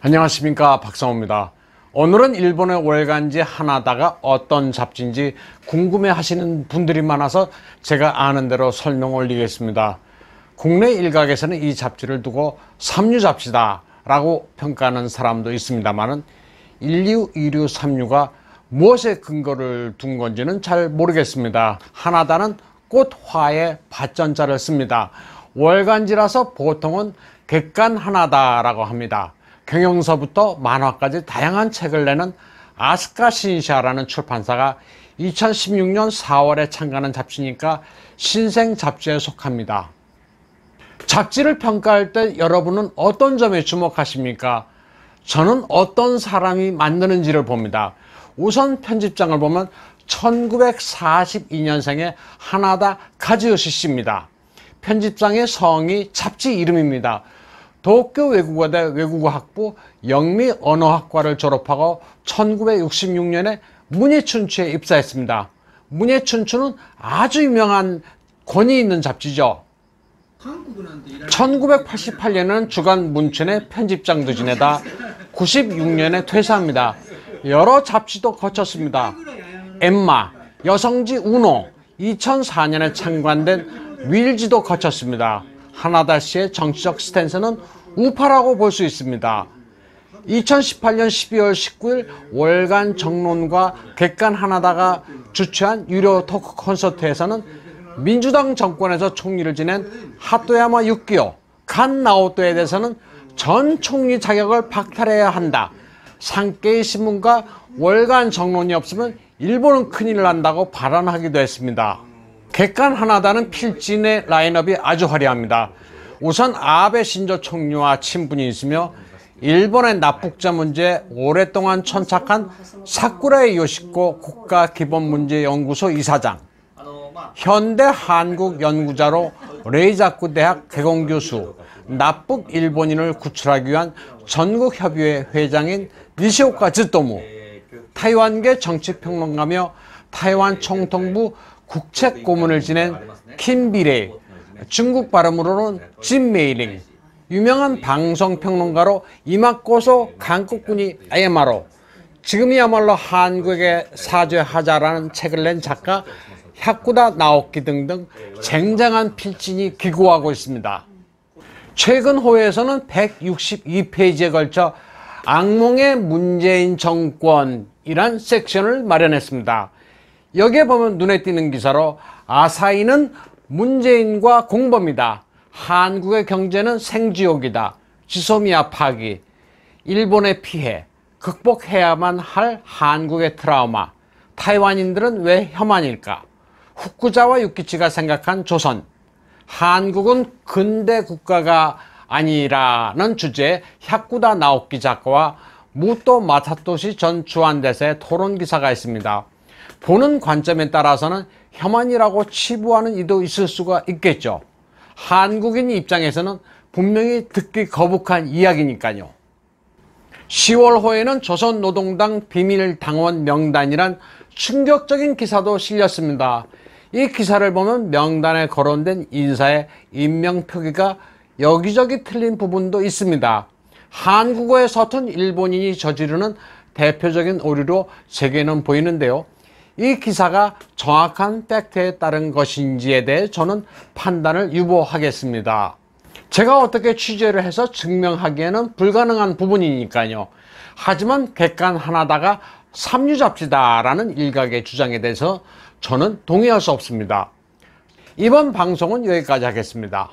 안녕하십니까 박성호입니다. 오늘은 일본의 월간지 하나다가 어떤 잡지인지 궁금해 하시는 분들이 많아서 제가 아는 대로 설명 올리겠습니다. 국내 일각에서는 이 잡지를 두고 삼류 잡지다 라고 평가하는 사람도 있습니다만은 1류, 2류, 3류가 무엇에 근거를 둔 건지는 잘 모르겠습니다. 하나다는 꽃화에 밭전자를 씁니다. 월간지라서 보통은 객관 하나다라고 합니다. 경영서부터 만화까지 다양한 책을 내는 아스카 신샤라는 출판사가 2016년 4월에 창간한 잡지니까 신생 잡지에 속합니다. 잡지를 평가할 때 여러분은 어떤 점에 주목하십니까? 저는 어떤 사람이 만드는지를 봅니다. 우선 편집장을 보면 1942년생의 하나다 카즈요시 씨입니다. 편집장의 성이 잡지 이름입니다. 도쿄 외국어대 외국어학부 영미 언어학과를 졸업하고 1966년에 문예춘추에 입사했습니다. 문예춘추는 아주 유명한 권위 있는 잡지죠. 1988년은 주간 문춘의 편집장도 지내다 96년에 퇴사합니다. 여러 잡지도 거쳤습니다. 엠마, 여성지 우노, 2004년에 창간된 윌지도 거쳤습니다. 하나다시의 정치적 스탠스는 우파라고 볼 수 있습니다. 2018년 12월 19일 월간 정론과 객관 하나다가 주최한 유료 토크 콘서트에서는 민주당 정권에서 총리를 지낸 하토야마 육기오 간 나오토에 대해서는 전 총리 자격을 박탈해야 한다. 상케이 신문과 월간 정론이 없으면 일본은 큰일 난다고 발언하기도 했습니다. 객관 하나다는 필진의 라인업이 아주 화려합니다. 우선 아베 신조 총리와 친분이 있으며 일본의 납북자 문제 오랫동안 천착한 사쿠라의 요식고 국가기본문제연구소 이사장 현대 한국 연구자로 레이자쿠 대학 개공 교수, 납북 일본인을 구출하기 위한 전국 협의회 회장인 니시오카 즈토무, 타이완계 정치 평론가며 타이완 총통부 국책 고문을 지낸 킴 비레이, 중국 발음으로는 네, 진메이링 네, 유명한 네. 방송평론가로 이마고소 강국군이 IMR로 지금이야말로 한국의 사죄하자라는 책을 낸 작가 혁구다 나오키 등등 쟁쟁한 필진이 기고하고 있습니다. 최근 호에서는 162페이지에 걸쳐 악몽의 문재인 정권이란 섹션을 마련했습니다. 여기에 보면 눈에 띄는 기사로 아사히는 문재인과 공범이다. 한국의 경제는 생지옥이다. 지소미아 파기, 일본의 피해, 극복해야만 할 한국의 트라우마, 타이완인들은 왜 혐한일까? 후쿠자와 유키치가 생각한 조선, 한국은 근대 국가가 아니라는 주제에 야쿠다 나오키 작가와 무또마타토시전 주한대사의 토론 기사가 있습니다. 보는 관점에 따라서는 혐한이라고 치부하는 이도 있을 수가 있겠죠. 한국인 입장에서는 분명히 듣기 거북한 이야기니까요. 10월 호에는 조선노동당 비밀당원 명단이란 충격적인 기사도 실렸습니다. 이 기사를 보면 명단에 거론된 인사의 인명 표기가 여기저기 틀린 부분도 있습니다. 한국어에 서툰 일본인이 저지르는 대표적인 오류로 세계는 보이는데요. 이 기사가 정확한 팩트에 따른 것인지에 대해 저는 판단을 유보하겠습니다. 제가 어떻게 취재를 해서 증명하기에는 불가능한 부분이니까요. 하지만 객관 하나다가 삼류 잡지다라는 일각의 주장에 대해서 저는 동의할 수 없습니다. 이번 방송은 여기까지 하겠습니다.